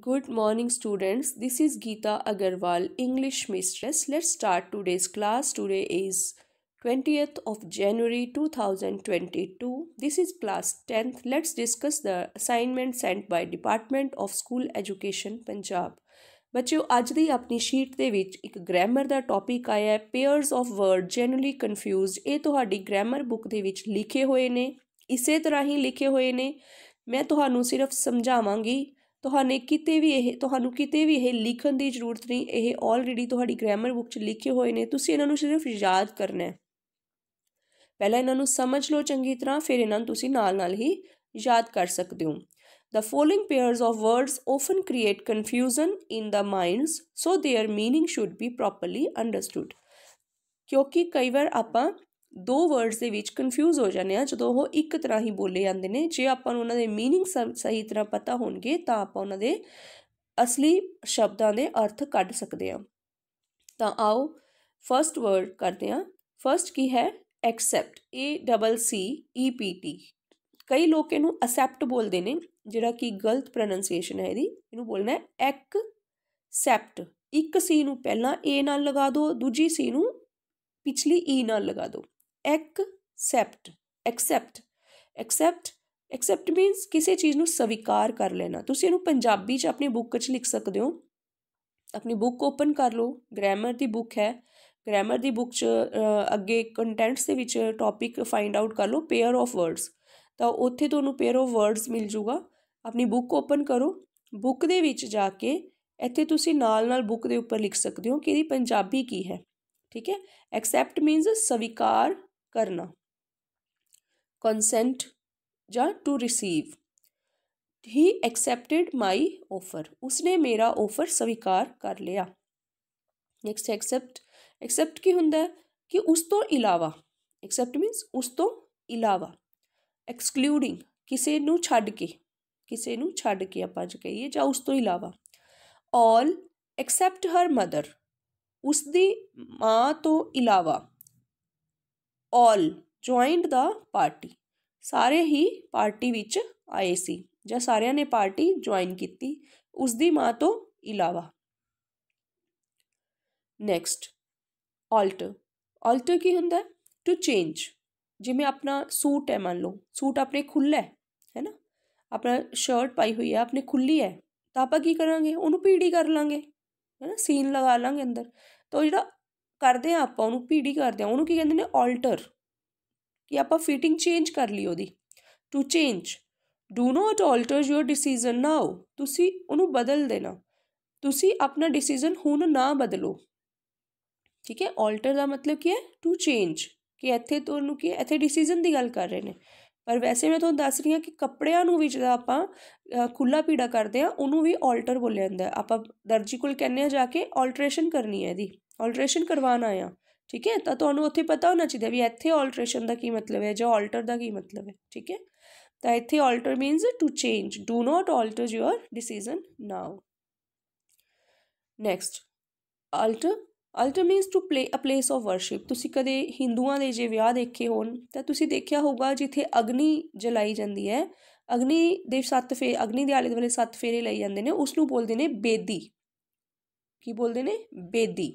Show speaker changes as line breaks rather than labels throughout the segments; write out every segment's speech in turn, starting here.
Good morning students. This is Geeta Agarwal, English mistress. Let's start today's class. Today is 20th of January 2022. This is class 10th. Let's discuss the assignment sent by Department of School Education Punjab. ਬੱਚਿਓ ਅੱਜ ਦੀ ਆਪਣੀ sheet ਦੇ ਵਿੱਚ ਇੱਕ grammar ਦਾ topic ਆਇਆ ਹੈ pairs of word generally confused ਇਹ ਤੁਹਾਡੀ ਗ੍ਰਾਮਰ ਬੁੱਕ ਦੇ ਵਿੱਚ ਲਿਖੇ ਹੋਏ ਨੇ ਇਸੇ ਤਰ੍ਹਾਂ ਹੀ ਲਿਖੇ ਹੋਏ ਨੇ ਮੈਂ ਤੁਹਾਨੂੰ ਸਿਰਫ ਸਮਝਾਵਾਂਗੀ ਤੁਹਾਨੂੰ ਕਿਤੇ ਵੀ ਇਹ ਤੁਹਾਨੂੰ ਕਿਤੇ ਵੀ ਇਹ ਲਿਖਣ ਦੀ ਜ਼ਰੂਰਤ ਨਹੀਂ ਇਹ ਆਲਰੇਡੀ ਤੁਹਾਡੀ ਗ੍ਰਾਮਰ ਬੁੱਕ 'ਚ ਲਿਖੇ ਹੋਏ ਨੇ ਤੁਸੀਂ ਇਹਨਾਂ ਨੂੰ ਸਿਰਫ ਯਾਦ ਕਰਨਾ ਹੈ ਪਹਿਲਾਂ ਇਹਨਾਂ ਨੂੰ ਸਮਝ ਲਓ ਚੰਗੀ ਤਰ੍ਹਾਂ ਫਿਰ ਇਹਨਾਂ ਨੂੰ ਤੁਸੀਂ ਨਾਲ-ਨਾਲ ਹੀ ਯਾਦ ਕਰ ਸਕਦੇ ਹੋ the following pairs of words often create confusion in the minds so their meaning should be properly understood ਕਿਉਂਕਿ ਕਈ ਵਾਰ ਆਪਾਂ ਦੋ ਵਰਡਸ ਦੇ ਵਿੱਚ ਕਨਫਿਊਜ਼ ਹੋ ਜਾਂਦੇ ਆ ਜਦੋਂ ਉਹ ਇੱਕ ਤਰ੍ਹਾਂ ਹੀ ਬੋਲੇ ਜਾਂਦੇ ਨੇ ਜੇ ਆਪਾਂ ਨੂੰ ਉਹਨਾਂ ਦੇ मीनिंग ਸਹੀ ਤਰ੍ਹਾਂ ਪਤਾ ਹੋਣਗੇ ਤਾਂ ਆਪਾਂ ਉਹਨਾਂ ਦੇ ਅਸਲੀ ਸ਼ਬਦਾਂ ਦੇ ਅਰਥ ਕੱਢ ਸਕਦੇ ਆ ਤਾਂ ਆਓ ਫਰਸਟ ਵਰਡ ਕਰਦੇ ਆ ਫਰਸਟ ਕੀ ਹੈ accept A double C E P T ਕਈ ਲੋਕ ਇਹਨੂੰ ਅਸੈਪਟ ਬੋਲਦੇ ਨੇ ਜਿਹੜਾ ਕਿ ਗਲਤ ਪ੍ਰੋਨੰਸੀਏਸ਼ਨ ਹੈ ਇਹਦੀ ਇਹਨੂੰ ਬੋਲਣਾ ਹੈ ਐਕ ਸੈਪਟ ਇੱਕ ਸੀ ਨੂੰ ਪਹਿਲਾਂ ਏ ਨਾਲ ਲਗਾ ਦਿਓ ਦੂਜੀ ਸੀ ਨੂੰ ਪਿਛਲੀ ਈ e ਨਾਲ ਲਗਾ ਦਿਓ accept accept accept accept means ਕਿਸੇ ਚੀਜ਼ ਨੂੰ ਸਵੀਕਾਰ ਕਰ ਲੈਣਾ ਤੁਸੀਂ ਇਹਨੂੰ ਪੰਜਾਬੀ 'ਚ ਆਪਣੀ ਬੁੱਕ 'ਚ ਲਿਖ ਸਕਦੇ ਹੋ ਆਪਣੀ ਬੁੱਕ ਓਪਨ ਕਰ ਲਓ ਗ੍ਰਾਮਰ ਦੀ ਬੁੱਕ ਹੈ ਗ੍ਰਾਮਰ ਦੀ ਬੁੱਕ 'ਚ ਅੱਗੇ ਕੰਟੈਂਟਸ ਦੇ ਵਿੱਚ ਟੌਪਿਕ ਫਾਈਂਡ ਆਊਟ ਕਰ ਲਓ ਪੇਅਰ ਆਫ ਵਰਡਸ ਤਾਂ ਉੱਥੇ ਤੁਹਾਨੂੰ ਪੇਅਰ ਆਫ ਵਰਡਸ ਮਿਲ ਜੂਗਾ ਆਪਣੀ ਬੁੱਕ ਓਪਨ ਕਰੋ ਬੁੱਕ ਦੇ ਵਿੱਚ ਜਾ ਕੇ ਇੱਥੇ ਤੁਸੀਂ ਨਾਲ-ਨਾਲ ਬੁੱਕ ਦੇ ਉੱਪਰ ਲਿਖ ਸਕਦੇ ਹੋ ਕਿ ਇਹਦੀ ਪੰਜਾਬੀ ਕੀ ਹੈ ਠੀਕ ਹੈ ਐਕਸੈਪਟ ਮੀਨਸ ਸਵੀਕਾਰ करना कंसेंट या to receive he accepted my offer उसने मेरा ऑफर स्वीकार कर लिया नेक्स्ट एक्सेप्ट एक्सेप्ट की होंगे कि उस तो इलावा एक्सेप्ट मीनस उस तो इलावा एक्सक्लूडिंग किसी न छड़ के किसी न छड़ के आप कही ज उस तो इलावा ऑल एक्सेप्ट हर मदर उसकी माँ तो इलावा ਆਲ ਜੁਆਇੰਡ ਦਾ ਪਾਰਟੀ ਸਾਰੇ ਹੀ ਪਾਰਟੀ ਵਿੱਚ ਆਏ ਸੀ ਜਾਂ ਸਾਰਿਆਂ ਨੇ ਪਾਰਟੀ ਜੁਆਇਨ ਕੀਤੀ ਉਸ ਦੀ ਮਾਂ ਤੋਂ ਇਲਾਵਾ ਨੈਕਸਟ ਆਲਟਰ ਆਲਟਰ ਕੀ ਹੁੰਦਾ ਟੂ ਚੇਂਜ ਜਿਵੇਂ ਆਪਣਾ ਸੂਟ ਹੈ ਮੰਨ ਲਓ ਸੂਟ ਆਪਣੇ ਖੁੱਲ੍ਹਾ ਹੈ ਹੈਨਾ ਆਪਣਾ ਸ਼ਰਟ ਪਾਈ ਹੋਈ ਹੈ ਆਪਣੇ ਖੁੱਲ੍ਹੀ ਹੈ ਤਾਂ ਆਪਾਂ ਕੀ ਕਰਾਂਗੇ ਉਹਨੂੰ ਪੀੜੀ ਕਰ ਲਾਂਗੇ ਹੈਨਾ ਸੀਨ ਲਗਾ ਲਾਂਗੇ ਅੰਦਰ ਤਾਂ ਜਿਹੜਾ ਕਰਦੇ ਆ ਆਪਾਂ ਉਹਨੂੰ ਪੀਡੀ ਕਰਦੇ ਆ ਉਹਨੂੰ ਕੀ ਕਹਿੰਦੇ ਨੇ ਆਲਟਰ ਕਿ ਆਪਾਂ ਫਿਟਿੰਗ ਚੇਂਜ ਕਰ ਲਈ ਉਹਦੀ to change do not alter your decision now ਤੁਸੀਂ ਉਹਨੂੰ ਬਦਲ ਦੇਣਾ ਤੁਸੀਂ ਆਪਣਾ ਡਿਸੀਜਨ ਹੁਣ ਨਾ ਬਦਲੋ ਠੀਕ ਹੈ ਆਲਟਰ ਦਾ ਮਤਲਬ ਕੀ ਹੈ ਟੂ ਚੇਂਜ ਕਿ ਇੱਥੇ ਤੁਹਾਨੂੰ ਕੀ ਇੱਥੇ ਡਿਸੀਜਨ ਦੀ ਗੱਲ ਕਰ ਰਹੇ ਨੇ ਪਰ ਵੈਸੇ ਮੈਂ ਤੁਹਾਨੂੰ ਦੱਸ ਰਹੀ ਹਾਂ ਕਿ ਕੱਪੜਿਆਂ ਨੂੰ ਵੀ ਜਿਹੜਾ ਆਪਾਂ ਖੁੱਲਾ ਪੀੜਾ ਕਰਦੇ ਆ ਉਹਨੂੰ ਵੀ ਆਲਟਰ ਬੋਲਿਆ ਜਾਂਦਾ ਆਪਾਂ ਦਰਜੀ ਕੋਲ ਕਹਿੰਨੇ ਆ ਜਾ ਕੇ ਆਲਟਰੇਸ਼ਨ ਕਰਨੀ ਹੈ ਇਹਦੀ ਆਲਟਰੇਸ਼ਨ ਕਰਵਾਉਣ ਆਇਆ ਠੀਕ ਹੈ ਤਾਂ ਤੁਹਾਨੂੰ ਉੱਥੇ ਪਤਾ ਹੋਣਾ ਚਾਹੀਦਾ ਵੀ ਇੱਥੇ ਆਲਟਰੇਸ਼ਨ ਦਾ ਕੀ ਮਤਲਬ ਹੈ ਜਾਂ ਆਲਟਰ ਦਾ ਕੀ ਮਤਲਬ ਹੈ ਠੀਕ ਹੈ ਤਾਂ ਇੱਥੇ alter means to change do not alter your decision now next alter alter means to play a place of worship ਤੁਸੀਂ ਕਦੇ ਹਿੰਦੂਆਂ ਦੇ ਜੇ ਵਿਆਹ ਦੇਖੇ ਹੋਣ ਤਾਂ ਤੁਸੀਂ ਦੇਖਿਆ ਹੋਊਗਾ ਜਿੱਥੇ ਅਗਨੀ ਜਲਾਈ ਜਾਂਦੀ ਹੈ ਅਗਨੀ ਦੇ ਸੱਤ ਫੇ ਅਗਨੀ ਦੇ ਆਲੇ ਦੁਆਲੇ ਸੱਤ ਫੇਰੇ ਲਈ ਜਾਂਦੇ ਨੇ ਉਸ ਨੂੰ ਬੋਲਦੇ ਨੇ ਬੇਦੀ ਕੀ ਬੋਲਦੇ ਨੇ ਬੇਦੀ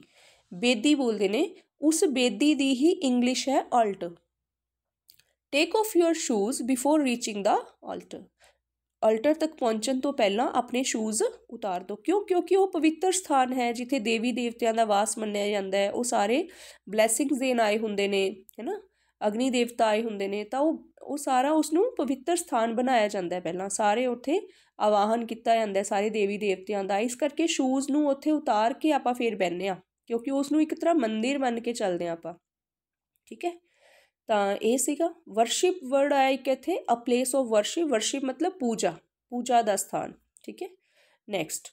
ਬੇਦੀ ਬੋਲਦੇ ਨੇ ਉਸ ਬੇਦੀ ਦੀ ਹੀ ਇੰਗਲਿਸ਼ ਹੈ altar take off your shoes before reaching the altar altar ਤੱਕ ਪਹੁੰਚਣ ਤੋਂ ਪਹਿਲਾਂ ਆਪਣੇ ਸ਼ੂਜ਼ ਉਤਾਰ ਦਿਓ ਕਿਉਂ ਕਿਉਂਕਿ ਉਹ ਪਵਿੱਤਰ ਸਥਾਨ ਹੈ ਜਿੱਥੇ ਦੇਵੀ ਦੇਵਤਿਆਂ ਦਾ ਵਾਸ ਮੰਨਿਆ ਜਾਂਦਾ ਹੈ ਉਹ ਸਾਰੇ ਬਲੇਸਿੰਗਸ ਦੇਣ ਆਏ ਹੁੰਦੇ ਨੇ ਹੈਨਾ ਅਗਨੀ ਦੇਵਤਾ ਆਏ ਹੁੰਦੇ ਨੇ ਤਾਂ ਉਹ ਉਹ ਸਾਰਾ ਉਸ ਨੂੰ ਪਵਿੱਤਰ ਸਥਾਨ ਬਣਾਇਆ ਜਾਂਦਾ ਹੈ ਪਹਿਲਾਂ ਸਾਰੇ ਉੱਥੇ ਆਵਾਹਨ ਕੀਤਾ ਜਾਂਦਾ ਹੈ ਸਾਰੇ ਦੇਵੀ ਦੇਵਤਿਆਂ ਦਾ ਇਸ ਕਰਕੇ ਸ਼ੂਜ਼ ਨੂੰ ਉੱਥੇ ਉਤਾਰ ਕੇ ਆਪਾਂ ਫੇਰ ਬੈੰਨੇ ਆ ਕਿਉਂਕਿ ਉਸ ਨੂੰ ਇੱਕ ਤਰ੍ਹਾਂ ਮੰਦਿਰ ਮੰਨ ਕੇ ਚੱਲਦੇ ਆ ਆਪਾਂ ਠੀਕ ਹੈ ਤਾਂ ਇਹ ਸੀਗਾ ਵਰਸ਼ਿਪ ਵਰਡ ਆਇਆ ਇੱਕ ਇਥੇ a place of worship worship ਮਤਲਬ ਪੂਜਾ ਪੂਜਾ ਦਾ ਸਥਾਨ ਠੀਕ ਹੈ ਨੈਕਸਟ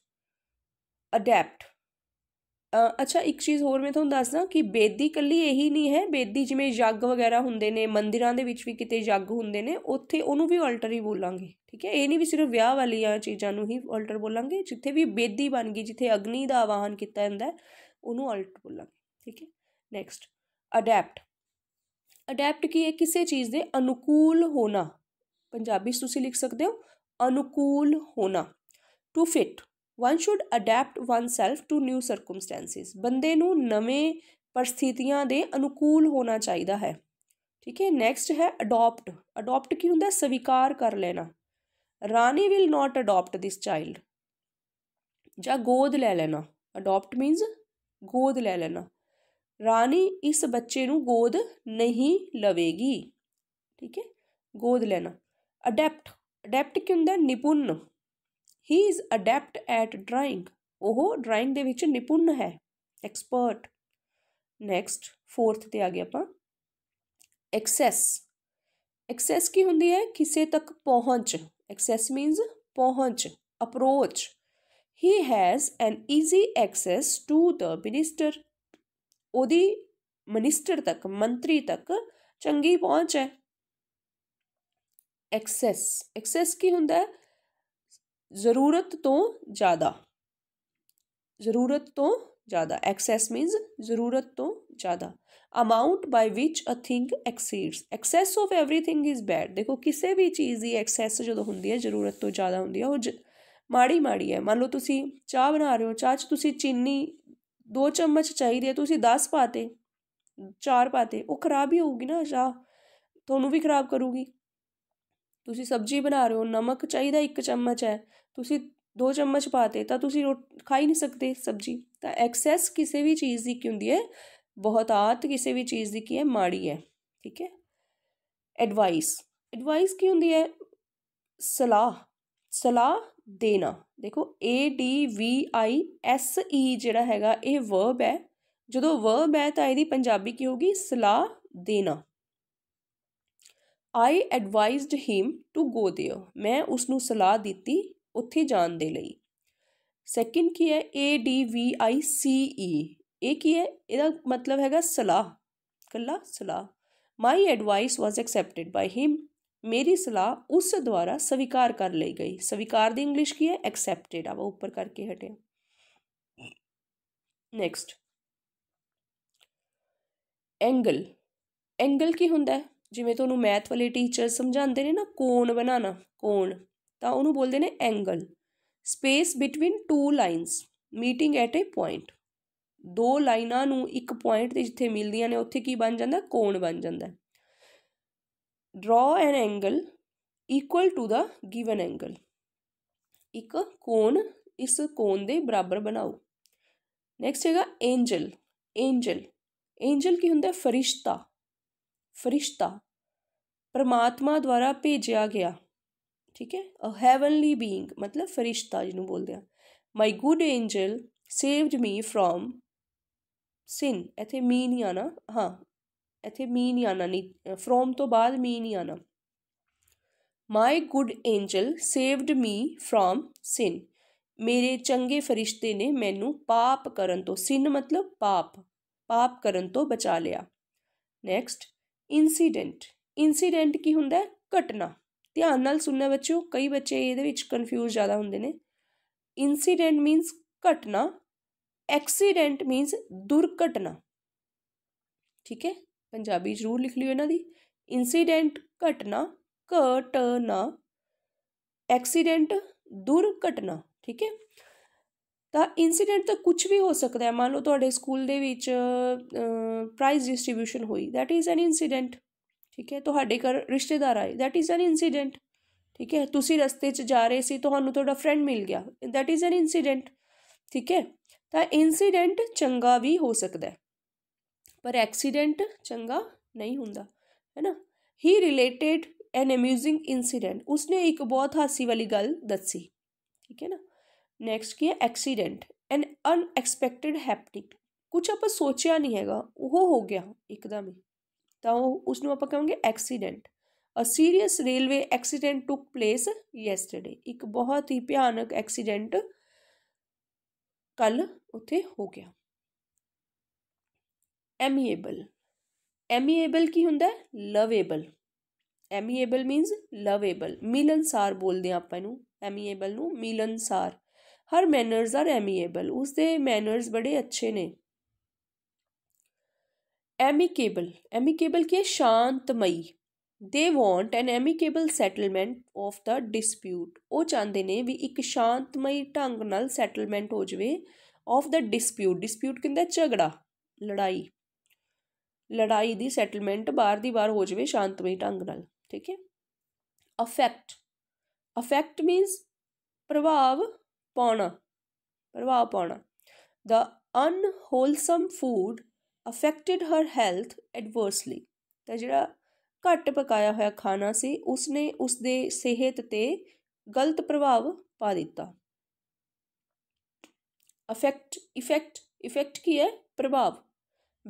ਅਡੈਪਟ ਅੱਛਾ ਇੱਕ ਚੀਜ਼ ਹੋਰ ਮੈਂ ਤੁਹਾਨੂੰ ਦੱਸਦਾ ਕਿ ਬੇਦੀ ਕੱਲੀ ਇਹੀ ਨਹੀਂ ਹੈ ਬੇਦੀ ਜਿਵੇਂ ਯੱਗ ਵਗੈਰਾ ਹੁੰਦੇ ਨੇ ਮੰਦਿਰਾਂ ਦੇ ਵਿੱਚ ਵੀ ਕਿਤੇ ਯੱਗ ਹੁੰਦੇ ਨੇ ਉੱਥੇ ਉਹਨੂੰ ਵੀ ਆਲਟਰ ਹੀ ਬੋਲਾਂਗੇ ਠੀਕ ਹੈ ਇਹ ਨਹੀਂ ਵੀ ਸਿਰਫ ਵਿਆਹ ਵਾਲੀਆਂ ਚੀਜ਼ਾਂ ਨੂੰ ਹੀ ਆਲਟਰ ਬੋਲਾਂਗੇ ਜਿੱਥੇ ਵੀ ਬੇਦੀ ਬਣ ਗਈ ਜਿੱਥੇ ਅਗਨੀ ਦਾ ਆਵਾਹਨ ਕੀਤਾ ਜਾਂਦਾ ਉਹਨੂੰ ਅਲਟ ਬੋਲਾਂਗੇ ਠੀਕ ਹੈ ਨੈਕਸਟ ਅਡੈਪਟ ਅਡੈਪਟ ਕੀ ਹੈ ਕਿਸੇ ਚੀਜ਼ ਦੇ ਅਨੁਕੂਲ ਹੋਣਾ ਪੰਜਾਬੀ 'ਚ ਤੁਸੀਂ ਲਿਖ ਸਕਦੇ ਹੋ ਅਨੁਕੂਲ ਹੋਣਾ to fit one should adapt oneself to new circumstances ਬੰਦੇ ਨੂੰ ਨਵੇਂ ਪਰਿਸਥਿਤੀਆਂ ਦੇ ਅਨੁਕੂਲ ਹੋਣਾ ਚਾਹੀਦਾ ਹੈ ਠੀਕ ਹੈ ਨੈਕਸਟ ਹੈ ਅਡਾਪਟ ਅਡਾਪਟ ਕੀ ਹੁੰਦਾ ਸਵੀਕਾਰ ਕਰ ਲੈਣਾ Rani will not adopt this child ਜਾਂ ਗੋਦ ਲੈ ਲੈਣਾ ਅਡਾਪਟ ਮੀਨਸ ਗੋਦ ਲੈ ਲੈਣਾ ਰਾਣੀ ਇਸ ਬੱਚੇ ਨੂੰ ਗੋਦ ਨਹੀਂ ਲਵੇਗੀ ਠੀਕ ਹੈ ਗੋਦ ਲੈਣਾ ਅਡੈਪਟ ਅਡੈਪਟ ਕੀ ਹੁੰਦਾ ਨਿਪੁੰਨ he is adept at drawing ਉਹ ਡਰਾਇੰਗ ਦੇ ਵਿੱਚ ਨਿਪੁੰਨ ਹੈ ਐਕਸਪਰਟ ਨੈਕਸਟ ਫੋਰਥ ਤੇ ਆ ਗਿਆ ਆਪਾਂ ਐਕਸੈਸ ਐਕਸੈਸ ਕੀ ਹੁੰਦੀ ਹੈ ਕਿਸੇ ਤੱਕ ਪਹੁੰਚ ਐਕਸੈਸ ਮੀਨਸ ਪਹੁੰਚ approach he has an easy access to the minister ਉਹਦੀ ਮਿਨਿਸਟਰ ਤੱਕ ਮੰਤਰੀ ਤੱਕ ਚੰਗੀ ਪਹੁੰਚ ਹੈ ਐਕਸੈਸ ਐਕਸੈਸ ਕੀ ਹੁੰਦਾ ਹੈ ਜ਼ਰੂਰਤ ਤੋਂ ਜ਼ਿਆਦਾ ਜ਼ਰੂਰਤ ਤੋਂ ਜ਼ਿਆਦਾ ਐਕਸੈਸ ਮੀਨਸ ਜ਼ਰੂਰਤ ਤੋਂ ਜ਼ਿਆਦਾ amount by which a thing exceeds excess of everything is bad ਦੇਖੋ ਕਿਸੇ ਵੀ ਚੀਜ਼ ਦੀ ਐਕਸੈਸ ਜਦੋਂ ਹੁੰਦੀ ਹੈ ਜ਼ਰੂਰਤ ਤੋਂ ਜ਼ਿਆਦਾ ਹੁੰਦੀ ਹੈ ਉਹ ਮਾੜੀ ਮਾੜੀ ਹੈ ਮੰਨ ਲਓ ਤੁਸੀਂ ਚਾਹ ਬਣਾ ਰਹੇ ਹੋ ਚਾਹ 'ਚ ਤੁਸੀਂ ਚੀਨੀ 2 ਚਮਚ ਚਾਹੀਦੀ ਹੈ ਤੁਸੀਂ 10 ਪਾਤੇ 4 ਪਾਤੇ ਉਹ ਖਰਾਬ ਹੀ ਹੋਊਗੀ ਨਾ ਚਾਹ ਤੁਹਾਨੂੰ ਵੀ ਖਰਾਬ ਕਰੂਗੀ ਤੁਸੀਂ ਸਬਜ਼ੀ ਬਣਾ ਰਹੇ ਹੋ ਨਮਕ ਚਾਹੀਦਾ 1 ਚਮਚ ਹੈ ਤੁਸੀਂ 2 ਚਮਚ ਪਾਤੇ ਤਾਂ ਤੁਸੀਂ ਖਾ ਹੀ ਨਹੀਂ ਸਕਦੇ ਸਬਜ਼ੀ ਤਾਂ ਐਕਸੈਸ ਕਿਸੇ ਵੀ ਚੀਜ਼ ਦੀ ਕੀ ਹੁੰਦੀ ਹੈ ਬਹੁਤ ਆਤ ਕਿਸੇ ਵੀ ਚੀਜ਼ ਦੀ ਕੀ ਹੈ ਮਾੜੀ ਹੈ ਠੀਕ ਹੈ ਐਡਵਾਈਸ ਐਡਵਾਈਸ ਕੀ ਹੁੰਦੀ ਹੈ ਸਲਾਹ ਸਲਾਹ ਦੇਣਾ ਦੇਖੋ A D V I S E ਜਿਹੜਾ ਹੈਗਾ ਇਹ ਵਰਬ ਹੈ ਜਦੋਂ ਵਰਬ ਹੈ ਤਾਂ ਇਹਦੀ ਪੰਜਾਬੀ ਕੀ ਹੋਗੀ ਸਲਾਹ ਦੇਣਾ I advised him to go there ਮੈਂ ਉਸ ਨੂੰ ਸਲਾਹ ਦਿੱਤੀ ਉੱਥੇ ਜਾਣ ਦੇ ਲਈ ਸੈਕਿੰਡ ਕੀ ਹੈ A D V I C E ਇਹ ਕੀ ਹੈ ਇਹਦਾ ਮਤਲਬ ਹੈਗਾ ਸਲਾਹ ਕੱਲਾ ਸਲਾਹ my advice was accepted by him ਮੇਰੀ ਸਲਾਹ ਉਸ ਦੁਆਰਾ ਸਵੀਕਾਰ ਕਰ ਲਈ ਗਈ ਸਵੀਕਾਰ ਦੀ ਇੰਗਲਿਸ਼ ਕੀ ਹੈ ਐਕਸੈਪਟਡ ਆ ਉਹ ਉੱਪਰ ਕਰਕੇ ਹਟਿਆ ਨੈਕਸਟ ਐਂਗਲ ਐਂਗਲ ਕੀ ਹੁੰਦਾ ਜਿਵੇਂ ਤੁਹਾਨੂੰ ਮੈਥ ਵਾਲੇ ਟੀਚਰ ਸਮਝਾਉਂਦੇ ਨੇ ਨਾ ਕੋਣ ਬਣਾਣਾ ਕੋਣ ਤਾਂ ਉਹਨੂੰ ਬੋਲਦੇ ਨੇ angle space between two lines meeting at a point ਦੋ ਲਾਈਨਾਂ ਨੂੰ ਇੱਕ ਪੁਆਇੰਟ ਤੇ ਜਿੱਥੇ ਮਿਲਦੀਆਂ ਨੇ ਉੱਥੇ ਕੀ ਬਣ ਜਾਂਦਾ ਕੋਣ ਬਣ ਜਾਂਦਾ draw an angle equal to the given angle ਇੱਕ ਕੋਣ ਇਸ ਕੋਣ ਦੇ ਬਰਾਬਰ ਬਣਾਓ ਨੈਕਸਟ ਹੈਗਾ ਐਂਜਲ ਐਂਜਲ ਐਂਜਲ ਕੀ ਹੁੰਦਾ ਫਰਿਸ਼ਤਾ ਫਰਿਸ਼ਤਾ ਪਰਮਾਤਮਾ ਦੁਆਰਾ ਭੇਜਿਆ ਗਿਆ ਠੀਕ ਹੈ ਅ ਹੈਵਨਲੀ ਬੀਇੰਗ ਮਤਲਬ ਫਰਿਸ਼ਤਾ ਜਿਹਨੂੰ ਬੋਲਦੇ ਆ my good angel saved me from sin ਇਥੇ ਮੀ ਨਹੀਂ ਆਣਾ ਹਾਂ ਇੱਥੇ ਮੀ ਨਹੀਂ ਆਣਾ ਨਹੀਂ ਫਰੋਮ ਤੋਂ ਬਾਅਦ ਮੀ ਨਹੀਂ ਆਣਾ my good angel saved me from sin ਮੇਰੇ ਚੰਗੇ ਫਰਿਸ਼ਤੇ ਨੇ ਮੈਨੂੰ ਪਾਪ ਕਰਨ ਤੋਂ ਸਿਨ ਮਤਲਬ ਪਾਪ ਪਾਪ ਕਰਨ ਤੋਂ ਬਚਾ ਲਿਆ ਨੈਕਸਟ ਇਨਸੀਡੈਂਟ ਇਨਸੀਡੈਂਟ ਕੀ ਹੁੰਦਾ ਹੈ ਘਟਨਾ ਧਿਆਨ ਨਾਲ ਸੁਣਨਾ ਬੱਚਿਓ ਕਈ ਬੱਚੇ ਇਹਦੇ ਵਿੱਚ ਕਨਫਿਊਜ਼ ਜ਼ਿਆਦਾ ਹੁੰਦੇ ਨੇ ਇਨਸੀਡੈਂਟ ਮੀਨਸ ਘਟਨਾ ਐਕਸੀਡੈਂਟ ਮੀਨਸ ਦੁਰਘਟਨਾ ਠੀਕ ਹੈ ਪੰਜਾਬੀ ਜ਼ਰੂਰ ਲਿਖ ਲਿਓ ਇਹਨਾਂ ਦੀ ਇਨਸੀਡੈਂਟ ਘਟਨਾ ਘਟਨਾ ਐਕਸੀਡੈਂਟ ਦੁਰਘਟਨਾ ਠੀਕ ਹੈ ਤਾਂ ਇਨਸੀਡੈਂਟ ਤਾਂ ਕੁਝ ਵੀ ਹੋ ਸਕਦਾ ਹੈ ਮੰਨ ਲਓ ਤੁਹਾਡੇ ਸਕੂਲ ਦੇ ਵਿੱਚ ਪ੍ਰਾਈਜ਼ ਡਿਸਟ੍ਰੀਬਿਊਸ਼ਨ ਹੋਈ ਥੈਟ ਇਜ਼ ਐਨ ਇਨਸੀਡੈਂਟ ਠੀਕ ਹੈ ਤੁਹਾਡੇ ਘਰ ਰਿਸ਼ਤੇਦਾਰ ਆਏ ਥੈਟ ਇਜ਼ ਐਨ ਇਨਸੀਡੈਂਟ ਠੀਕ ਹੈ ਤੁਸੀਂ ਰਸਤੇ 'ਚ ਜਾ ਰਹੇ ਸੀ ਤੁਹਾਨੂੰ ਤੁਹਾਡਾ ਫਰੈਂਡ ਮਿਲ ਗਿਆ ਥੈਟ ਇਜ਼ ਐਨ ਇਨਸੀਡੈਂਟ ਠੀਕ ਹੈ ਤਾਂ ਇਨਸੀਡੈਂਟ ਚੰਗਾ ਵੀ ਹੋ ਸਕਦਾ ਹੈ पर एक्सीडेंट चंगा नहीं होंगे है ना he related an amusing incident उसने एक बहुत हासी वाली गल दसी ठीक है ना नैक्सट की है एक्सीडेंट एन अनएक्सपैक्टिड हैपनिंग कुछ आप सोचा नहीं है वह हो गया एकदम ही तो आप कहोंगे accident a serious railway accident took place yesterday एक बहुत ही भयानक एक्सीडेंट कल उ हो गया ਐਮੀਏਬਲ ਐਮੀਏਬਲ ਕੀ ਹੁੰਦਾ ਹੈ ਲਵੇਬਲ ਐਮੀਏਬਲ ਮੀਨਸ ਲਵੇਬਲ ਮਿਲਨਸਾਰ ਬੋਲਦੇ ਆ ਆਪਾਂ ਇਹਨੂੰ ਐਮੀਏਬਲ ਨੂੰ ਮਿਲਨਸਾਰ ਹਰ ਮੈਨਰਸ ਆਰ ਐਮੀਏਬਲ ਉਸਦੇ ਮੈਨਰਸ ਬੜੇ ਅੱਛੇ ਨੇ ਐਮੀਕੇਬਲ ਐਮੀਕੇਬਲ ਕੀ ਸ਼ਾਂਤਮਈ ਦੇ want an amicable settlement of the dispute ਉਹ ਚਾਹੁੰਦੇ ਨੇ ਵੀ ਇੱਕ ਸ਼ਾਂਤਮਈ ਢੰਗ ਨਾਲ ਸੈਟਲਮੈਂਟ ਹੋ ਜਵੇ ਆਫ ਦਾ ਡਿਸਪਿਊਟ ਡਿਸਪਿਊਟ ਕਿੰਦਾ ਝਗੜਾ ਲੜਾਈ ਲੜਾਈ ਦੀ ਸੈਟਲਮੈਂਟ ਬਾਹਰ ਦੀ ਬਾਹਰ ਹੋ ਜਾਵੇ ਸ਼ਾਂਤਮਈ ਢੰਗ ਨਾਲ ਠੀਕ ਹੈ ਅਫੈਕਟ ਅਫੈਕਟ ਮੀਨਸ ਪ੍ਰਭਾਵ ਪਾਉਣਾ ਪ੍ਰਭਾਵ ਪਾਉਣਾ the unwholesome food affected her health adversely ਤਾਂ ਜਿਹੜਾ ਘੱਟ ਪਕਾਇਆ ਹੋਇਆ ਖਾਣਾ ਸੀ ਉਸਨੇ ਉਸਦੇ ਸਿਹਤ ਤੇ ਗਲਤ ਪ੍ਰਭਾਵ ਪਾ ਦਿੱਤਾ ਅਫੈਕਟ ਇਫੈਕਟ ਇਫੈਕਟ ਕੀ ਹੈ ਪ੍ਰਭਾਵ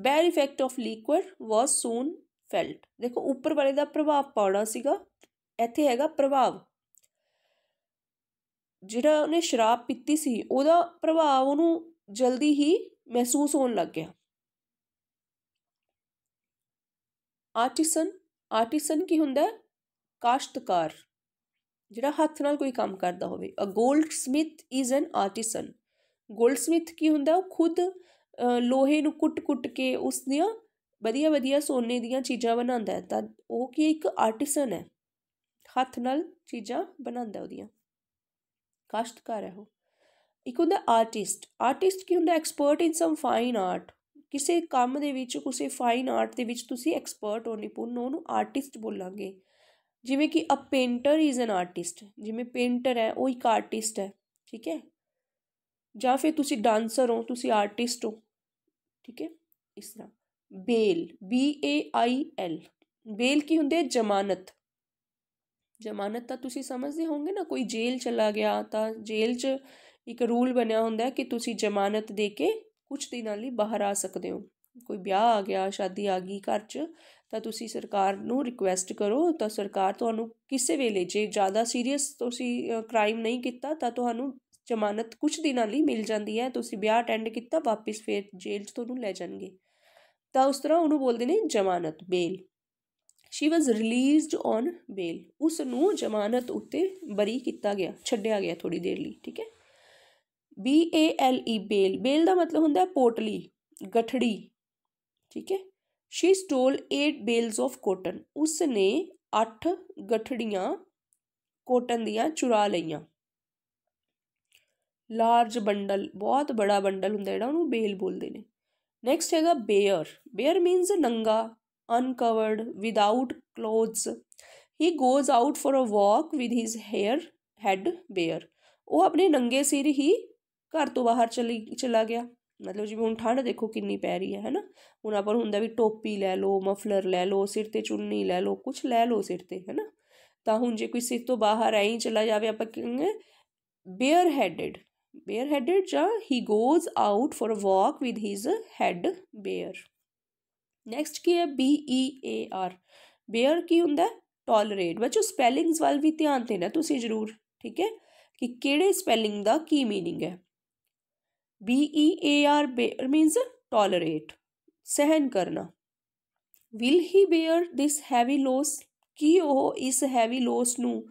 bad effect of liquid was soon felt ਦੇਖੋ ਉੱਪਰ ਵਾਲੇ ਦਾ ਪ੍ਰਭਾਵ ਪਾਉਣਾ ਸੀਗਾ ਇੱਥੇ ਹੈਗਾ ਪ੍ਰਭਾਵ ਜਿਹੜਾ ਉਹਨੇ ਸ਼ਰਾਬ ਪੀਤੀ ਸੀ ਉਹਦਾ ਪ੍ਰਭਾਵ ਉਹਨੂੰ ਜਲਦੀ ਹੀ ਮਹਿਸੂਸ ਹੋਣ ਲੱਗ ਗਿਆ ਆਰਟਿਸਨ ਆਰਟਿਸਨ ਕੀ ਹੁੰਦਾ ਕਾਸ਼ਤਕਾਰ ਜਿਹੜਾ ਹੱਥ ਨਾਲ ਕੋਈ ਕੰਮ ਕਰਦਾ ਹੋਵੇ a goldsmith is an artisan goldsmith ਕੀ ਹੁੰਦਾ ਉਹ ਖੁਦ ਲੋਹੇ ਨੂੰ ਕੁੱਟ-ਕੁੱਟ ਕੇ ਉਸ ਦੀਆਂ ਵਧੀਆ ਵਧੀਆ ਸੋਨੇ ਦੀਆਂ ਚੀਜ਼ਾਂ ਬਣਾਉਂਦਾ ਤਾਂ ਉਹ ਕੀ ਇੱਕ ਆਰਟਿਸਨ ਹੈ ਹੱਥ ਨਾਲ ਚੀਜ਼ਾਂ ਬਣਾਉਂਦਾ ਉਹਦੀਆਂ ਕਾਸ਼ਤਕਾਰ ਹੈ ਉਹ ਇੱਕ ਹੁੰਦਾ ਆਰਟਿਸਟ ਆਰਟਿਸਟ ਕੀ ਹੁੰਦਾ expert in some fine art ਕਿਸੇ ਕੰਮ ਦੇ ਵਿੱਚ ਕਿਸੇ ਫਾਈਨ ਆਰਟ ਦੇ ਵਿੱਚ ਤੁਸੀਂ ਐਕਸਪਰਟ ਹੋ ਪੁੰਨ ਉਹਨੂੰ ਆਰਟਿਸਟ ਬੋਲਾਂਗੇ ਜਿਵੇਂ ਕਿ a painter is an artist ਜਿਵੇਂ ਪੇਂਟਰ ਹੈ ਉਹ ਇੱਕ ਆਰਟਿਸਟ ਹੈ ਠੀਕ ਹੈ ਜਾਂ ਫਿਰ ਤੁਸੀਂ ਡਾਂਸਰ ਹੋ ਤੁਸੀਂ ਆਰਟਿਸਟ ਹੋ ਠੀਕ ਹੈ ਇਸ ਤਰ੍ਹਾਂ ਬੇਲ B A I L ਬੇਲ ਕੀ ਹੁੰਦੀ ਹੈ ਜ਼ਮਾਨਤ ਜ਼ਮਾਨਤ ਤਾਂ ਤੁਸੀਂ ਸਮਝਦੇ ਹੋਵੋਗੇ ਨਾ ਕੋਈ ਜੇਲ੍ਹ ਚਲਾ ਗਿਆ ਤਾਂ ਜੇਲ੍ਹ 'ਚ ਇੱਕ ਰੂਲ ਬਣਿਆ ਹੁੰਦਾ ਕਿ ਤੁਸੀਂ ਜ਼ਮਾਨਤ ਦੇ ਕੇ ਕੁਝ ਦਿਨਾਂ ਲਈ ਬਾਹਰ ਆ ਸਕਦੇ ਹੋ ਕੋਈ ਵਿਆਹ ਆ ਗਿਆ ਸ਼ਾਦੀ ਆ ਗਈ ਘਰ 'ਚ ਤਾਂ ਤੁਸੀਂ ਸਰਕਾਰ ਨੂੰ ਰਿਕੁਐਸਟ ਕਰੋ ਤਾਂ ਸਰਕਾਰ ਤੁਹਾਨੂੰ ਕਿਸੇ ਵੇਲੇ ਜੇ ਜ਼ਿਆਦਾ ਸੀਰੀਅਸ ਤੁਸੀਂ ਕ੍ਰਾਈਮ ਨਹੀਂ ਕੀਤਾ ਤਾਂ ਤੁਹਾਨੂੰ ਜ਼ਮਾਨਤ ਕੁਝ ਦਿਨਾਂ ਲਈ ਮਿਲ ਜਾਂਦੀ ਹੈ ਤੁਸੀਂ ਵਿਆਹ ਅਟੈਂਡ ਕੀਤਾ ਵਾਪਸ ਫੇਰ ਜੇਲ੍ਹ 'ਚ ਤੁਹਾਨੂੰ ਲੈ ਜਾਣਗੇ ਤਾਂ ਉਸ ਤਰ੍ਹਾਂ ਉਹਨੂੰ ਬੋਲਦੇ ਨੇ ਜ਼ਮਾਨਤ bail she was released on bail ਉਸ ਨੂੰ ਜ਼ਮਾਨਤ ਉੱਤੇ ਬਰੀ ਕੀਤਾ ਗਿਆ ਛੱਡਿਆ ਗਿਆ ਥੋੜੀ ਦੇਰ ਲਈ ਠੀਕ ਹੈ B A L E ਬੇਲ ਬੇਲ ਦਾ ਮਤਲਬ ਹੁੰਦਾ ਹੈ ਪੋਟਲੀ ਗਠੜੀ ਠੀਕ ਹੈ she stole 8 bales of cotton ਉਸ ਨੇ 8 ਗਠੜੀਆਂ ਕੋਟਨ ਦੀਆਂ ਚੁਰਾ ਲਈਆਂ ਲਾਰਜ ਬੰਡਲ ਬਹੁਤ ਬੜਾ ਬੰਡਲ ਹੁੰਦਾ ਜਿਹੜਾ ਉਹਨੂੰ ਬੇਲ ਬੋਲਦੇ ਨੇ ਨੈਕਸਟ ਹੈਗਾ ਬੇਅਰ ਬੇਅਰ ਮੀਨਸ ਨੰਗਾ uncovered without clothes he goes out for a walk with his hair head bare ਉਹ ਆਪਣੇ ਨੰਗੇ ਸਿਰ ਹੀ ਘਰ ਤੋਂ ਬਾਹਰ ਚਲੀ ਚਲਾ ਗਿਆ ਮਤਲਬ ਜਿਵੇਂ ਹੁਣ ਠੰਡ ਦੇਖੋ ਕਿੰਨੀ ਪੈ ਰਹੀ ਹੈ ਹੈਨਾ ਹੁਣ ਆਪਾਂ ਹੁੰਦਾ ਵੀ ਟੋਪੀ ਲੈ ਲਓ ਮਫਲਰ ਲੈ ਲਓ ਸਿਰ ਤੇ ਚੁੰਨੀ ਲੈ ਲਓ ਕੁਝ ਲੈ ਲਓ ਸਿਰ ਤੇ ਹੈਨਾ ਤਾਂ ਹੁਣ ਜੇ ਕੋਈ ਸਿਰ ਤੋਂ ਬਾਹਰ ਐਂ ਚਲਾ ਜਾਵੇ ਆਪਾਂ ਕਹਿੰਗੇ ਬੇਅਰ ਹੈਡਡ ਬੇਅਰ ਹੈਡਡ ਜਾਂ he goes out for a walk with his head bare next ਕੀ ਹੈ B E A R bear ਕੀ ਹੁੰਦਾ ਟੋਲਰੇਟ ਬੱਚੋ ਸਪੈਲਿੰਗਸ ਵੱਲ ਵੀ ਧਿਆਨ ਦੇਣਾ ਤੁਸੀਂ ਜ਼ਰੂਰ ਠੀਕ ਹੈ ਕਿ ਕਿਹੜੇ ਸਪੈਲਿੰਗ ਦਾ ਕੀ ਮੀਨਿੰਗ ਹੈ B E A R bear means tolerate ਸਹਿਨ ਕਰਨਾ will he bear this heavy loss ਕੀ ਉਹ ਇਸ ਹੈਵੀ ਲੋਸ ਨੂੰ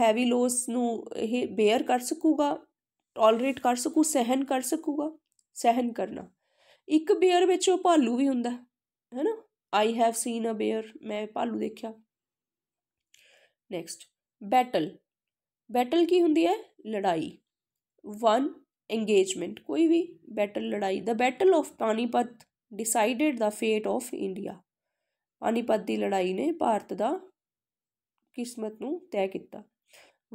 ਹੈਵੀ ਲੋਸ ਨੂੰ ਇਹ ਬੇਅਰ ਕਰ ਸਕੂਗਾ ਟੋਲਰੇਟ ਕਰ ਸਕੂ ਸਹਿਨ ਕਰ ਸਕੂਗਾ ਸਹਿਨ ਕਰਨਾ ਇੱਕ ਬੀਅਰ ਵਿੱਚ ਉਹ ਭਾਲੂ ਵੀ ਹੁੰਦਾ ਹੈ ਨਾ I have seen a bear ਮੈਂ ਭਾਲੂ ਦੇਖਿਆ ਨੈਕਸਟ ਬੈਟਲ ਬੈਟਲ ਕੀ ਹੁੰਦੀ ਹੈ ਲੜਾਈ ਵਨ ਇੰਗੇਜਮੈਂਟ ਕੋਈ ਵੀ ਬੈਟਲ ਲੜਾਈ ਦਾ battle of Panipat decided the fate of India Panipat ਦੀ ਲੜਾਈ ਨੇ ਭਾਰਤ ਦਾ ਕਿਸਮਤ ਨੂੰ ਤੈਅ ਕੀਤਾ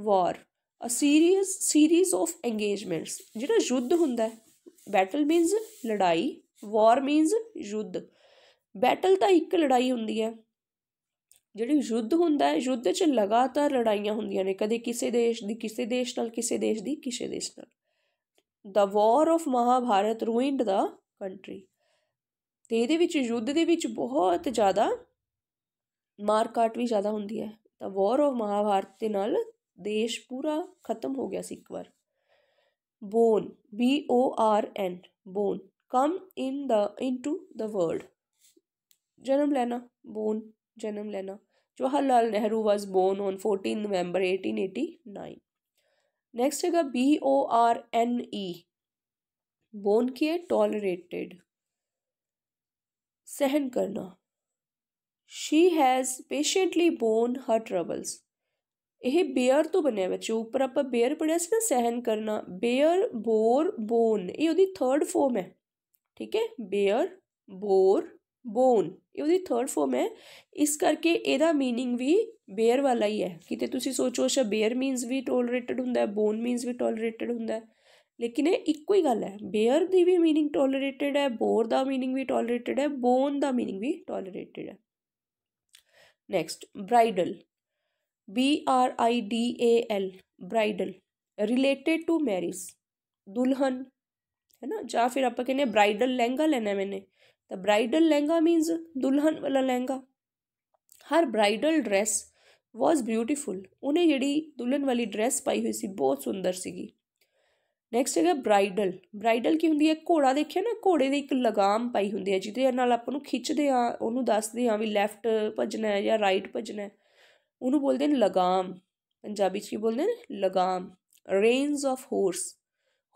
war a series series of engagements ਜਿਹੜਾ ਯੁੱਧ ਹੁੰਦਾ ਹੈ ਬੈਟਲ ਮੀਨਸ ਲੜਾਈ ਵਾਰ ਮੀਨਸ ਯੁੱਧ ਬੈਟਲ ਤਾਂ ਇੱਕ ਲੜਾਈ ਹੁੰਦੀ ਹੈ ਜਿਹੜੀ ਯੁੱਧ ਹੁੰਦਾ ਹੈ ਯੁੱਧ 'ਚ ਲਗਾਤਾਰ ਲੜਾਈਆਂ ਹੁੰਦੀਆਂ ਨੇ ਕਦੇ ਕਿਸੇ ਦੇਸ਼ ਦੀ ਕਿਸੇ ਦੇਸ਼ ਨਾਲ ਕਿਸੇ ਦੇਸ਼ ਦੀ ਕਿਸੇ ਦੇਸ਼ ਨਾਲ the war of Mahabharata ruined the country ਤੇ ਇਹਦੇ ਵਿੱਚ ਯੁੱਧ ਦੇ ਵਿੱਚ ਬਹੁਤ ਜ਼ਿਆਦਾ ਮਾਰਕਾਟ ਵੀ ਜ਼ਿਆਦਾ ਹੁੰਦੀ ਹੈ ਤਾਂ ਵਾਰ ਆਫ ਮਹਾਭਾਰਤ ਦੇ ਨਾਲ देश पूरा ख़त्म हो गया सिख पर born B O R N born come in the into the world जन्म लेना बोन जन्म लेना Jawaharlal Nehru was born on fourteen November eighteen eighty nine next है B O R N E borne की है टॉलरेटेड सहन करना she has patiently borne her troubles यह बेयर तो बनया बच्चों उपर आप बेयर पढ़िया से सहन करना बेयर बोर बोन यदि थर्ड फॉर्म है ठीक है बेयर बोर बोन यदि थर्ड फॉर्म है इस करके मीनिंग भी बेयर वाला ही है कि तुम सोचो अच्छा बेयर मीनस भी टोलरेटड हूँ बोन मीनस भी टोलरेटड हूँ लेकिन यह इको ही गल है बेयर की भी मीनिंग टोलरेटड है बोर का मीनिंग भी टोलरेटड है बोन का मीनिंग भी टोलरेटड है next bridal B R I D A L bridal related to marriage दुल्हन है ना या फिर आप कहने ब्राइडल लहंगा लेना है मैंने तो ब्राइडल लहंगा मीन्स दुल्हन वाला लहंगा her bridal dress was beautiful ਉਹਨੇ ਜਿਹੜੀ ਦੁਲਹਨ ਵਾਲੀ ਡਰੈਸ ਪਾਈ ਹੋਈ ਸੀ ਬਹੁਤ ਸੁੰਦਰ ਸੀਗੀ ਨੈਕਸਟ ਹੈਗਾ ਬ੍ਰਾਈਡਲ ਬ੍ਰਾਈਡਲ ਕੀ ਹੁੰਦੀ ਹੈ ਘੋੜਾ ਦੇਖਿਆ ਨਾ ਘੋੜੇ ਦੀ ਇੱਕ ਲਗਾਮ ਪਾਈ ਹੁੰਦੀ ਹੈ ਜਿਹਦੇ ਨਾਲ ਆਪਾਂ ਨੂੰ ਖਿੱਚਦੇ ਆ ਉਹਨੂੰ ਦੱਸਦੇ ਆ ਵੀ ਲੈਫਟ ਭਜਣਾ ਹੈ ਜਾਂ ਰਾਈਟ ਭਜਣਾ ਹੈ ਉਹਨੂੰ ਬੋਲਦੇ ਨੇ ਲਗਾਮ ਪੰਜਾਬੀ 'ਚ ਕੀ ਬੋਲਦੇ ਨੇ ਲਗਾਮ reins of horse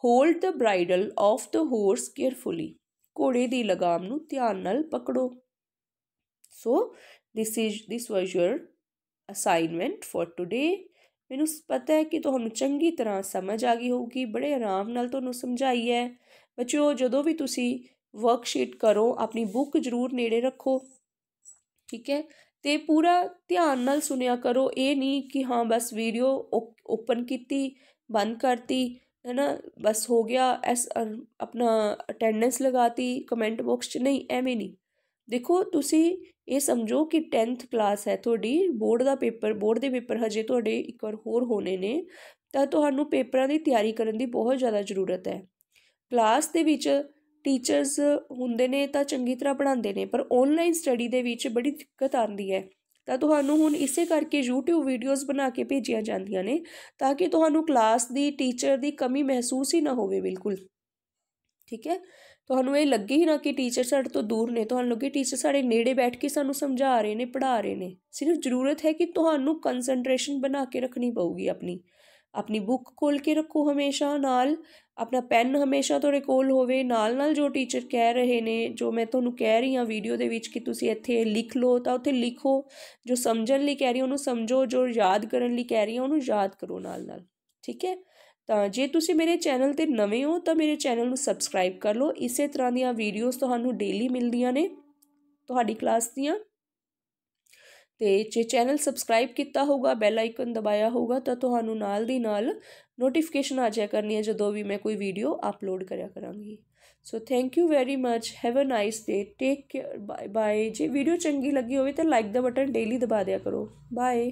hold the bridle of the horse carefully ਘੋੜੇ ਦੀ ਲਗਾਮ ਨੂੰ ਧਿਆਨ ਨਾਲ ਪਕੜੋ so this is this was your assignment for today ਮੈਨੂੰ ਪਤਾ ਹੈ ਕਿ ਤੁਹਾਨੂੰ ਚੰਗੀ ਤਰ੍ਹਾਂ ਸਮਝ ਆ ਗਈ ਹੋਊਗੀ ਬੜੇ ਆਰਾਮ ਨਾਲ ਤੁਹਾਨੂੰ ਸਮਝਾਈ ਹੈ ਬੱਚਿਓ ਜਦੋਂ ਵੀ ਤੁਸੀਂ ਵਰਕਸ਼ੀਟ ਕਰੋ ਆਪਣੀ ਬੁੱਕ ਜ਼ਰੂਰ ਨੇੜੇ ਰੱਖੋ ਠੀਕ ਹੈ ਤੇ ਪੂਰਾ ਧਿਆਨ ਨਾਲ ਸੁਣਿਆ ਕਰੋ ਇਹ ਨਹੀਂ ਕਿ ਹਾਂ ਬਸ ਵੀਡੀਓ ਓਪਨ ਕੀਤੀ ਬੰਦ ਕਰਤੀ ਹੈ ਨਾ ਬਸ ਹੋ ਗਿਆ ਐਸ ਆਪਣਾ ਅਟੈਂਡੈਂਸ ਲਗਾਤੀ ਕਮੈਂਟ ਬਾਕਸ 'ਚ ਨਹੀਂ ਐਵੇਂ ਨਹੀਂ ਦੇਖੋ ਤੁਸੀਂ ਇਹ ਸਮਝੋ ਕਿ 10th ਕਲਾਸ ਹੈ ਤੁਹਾਡੀ ਬੋਰਡ ਦਾ ਪੇਪਰ ਬੋਰਡ ਦੇ ਪੇਪਰ ਹਜੇ ਤੁਹਾਡੇ ਇੱਕ ਵਾਰ ਹੋਰ ਹੋਣੇ ਨੇ ਤਾਂ ਤੁਹਾਨੂੰ ਪੇਪਰਾਂ ਦੀ ਤਿਆਰੀ ਕਰਨ ਦੀ ਬਹੁਤ ਜ਼ਿਆਦਾ ਜ਼ਰੂਰਤ ਹੈ ਕਲਾਸ ਦੇ ਵਿੱਚ ਟੀਚਰਸ ਹੁੰਦੇ ਨੇ ਤਾਂ ਚੰਗੀ ਤਰ੍ਹਾਂ ਪੜ੍ਹਾਉਂਦੇ ਨੇ ਪਰ ਆਨਲਾਈਨ ਸਟੱਡੀ ਦੇ ਵਿੱਚ ਬੜੀ ਦਿੱਕਤ ਆਉਂਦੀ ਹੈ ਤਾਂ ਤੁਹਾਨੂੰ ਹੁਣ ਇਸੇ ਕਰਕੇ YouTube ਵੀਡੀਓਜ਼ ਬਣਾ ਕੇ ਭੇਜੀਆਂ ਜਾਂਦੀਆਂ ਨੇ ਤਾਂ ਕਿ ਤੁਹਾਨੂੰ ਕਲਾਸ ਦੀ ਟੀਚਰ ਦੀ ਕਮੀ ਮਹਿਸੂਸ ਹੀ ਨਾ ਹੋਵੇ ਬਿਲਕੁਲ ਠੀਕ ਹੈ ਤੁਹਾਨੂੰ ਇਹ ਲੱਗੇ ਹੀ ਨਾ ਕਿ ਟੀਚਰ ਸਾਡੇ ਤੋਂ ਦੂਰ ਨੇ ਤੁਹਾਨੂੰ ਲੱਗੇ ਟੀਚਰ ਸਾਡੇ ਨੇੜੇ ਬੈਠ ਕੇ ਸਾਨੂੰ ਸਮਝਾ ਰਹੇ ਨੇ ਪੜ੍ਹਾ ਰਹੇ ਨੇ ਸਿਰਫ ਜ਼ਰੂਰਤ ਹੈ ਕਿ ਤੁਹਾਨੂੰ ਕਨਸੈਂਟਰੇਸ਼ਨ ਬਣਾ ਕੇ ਰੱਖਣੀ ਪਊਗੀ ਆਪਣੀ ਆਪਣੀ ਬੁੱਕ ਖੋਲ ਕੇ ਰੱਖੋ ਹਮੇਸ਼ਾ ਨਾਲ ਆਪਣਾ ਪੈਨ ਹਮੇਸ਼ਾ ਤੁਹਾਡੇ ਕੋਲ ਹੋਵੇ ਨਾਲ ਨਾਲ ਜੋ ਟੀਚਰ ਕਹਿ ਰਹੇ ਨੇ ਜੋ ਮੈਂ ਤੁਹਾਨੂੰ ਕਹਿ ਰਹੀ ਹਾਂ ਵੀਡੀਓ ਦੇ ਵਿੱਚ ਕਿ ਤੁਸੀਂ ਇੱਥੇ ਲਿਖ ਲਓ ਤਾਂ ਉੱਥੇ ਲਿਖੋ ਜੋ ਸਮਝਣ ਲਈ ਕਹਿ ਰਹੀ ਉਹਨੂੰ ਸਮਝੋ ਜੋ ਯਾਦ ਕਰਨ ਲਈ ਕਹਿ ਰਹੀ ਉਹਨੂੰ ਯਾਦ ਕਰੋ ਨਾਲ ਨਾਲ ਠੀਕ ਹੈ ਤਾਂ ਜੇ ਤੁਸੀਂ ਮੇਰੇ ਚੈਨਲ ਤੇ ਨਵੇਂ ਹੋ ਤਾਂ ਮੇਰੇ ਚੈਨਲ ਨੂੰ ਸਬਸਕ੍ਰਾਈਬ ਕਰ ਲਓ ਇਸੇ ਤਰ੍ਹਾਂ ਦੀਆਂ ਵੀਡੀਓਜ਼ ਤੁਹਾਨੂੰ ਡੇਲੀ ਮਿਲਦੀਆਂ ਨੇ ਤੁਹਾਡੀ ਕਲਾਸ ਦੀਆਂ ਤੇ ਜੇ ਚੈਨਲ ਸਬਸਕ੍ਰਾਈਬ ਕੀਤਾ ਹੋਊਗਾ ਬੈਲ ਆਈਕਨ ਦਬਾਇਆ ਹੋਊਗਾ ਤਾਂ ਤੁਹਾਨੂੰ ਨਾਲ ਦੀ ਨਾਲ ਨੋਟੀਫਿਕੇਸ਼ਨ ਆ ਜਾਇਆ ਕਰਨੀ ਹੈ ਜਦੋਂ ਵੀ ਮੈਂ ਕੋਈ ਵੀਡੀਓ ਅਪਲੋਡ ਕਰਿਆ ਕਰਾਂਗੀ so thank you very much have a nice day take care bye bye ਜੇ ਵੀਡੀਓ ਚੰਗੀ ਲੱਗੀ ਹੋਵੇ ਤਾਂ ਲਾਈਕ ਦਾ ਬਟਨ ਡੇਲੀ ਦਬਾ ਦਿਆ ਕਰੋ ਬਾਏ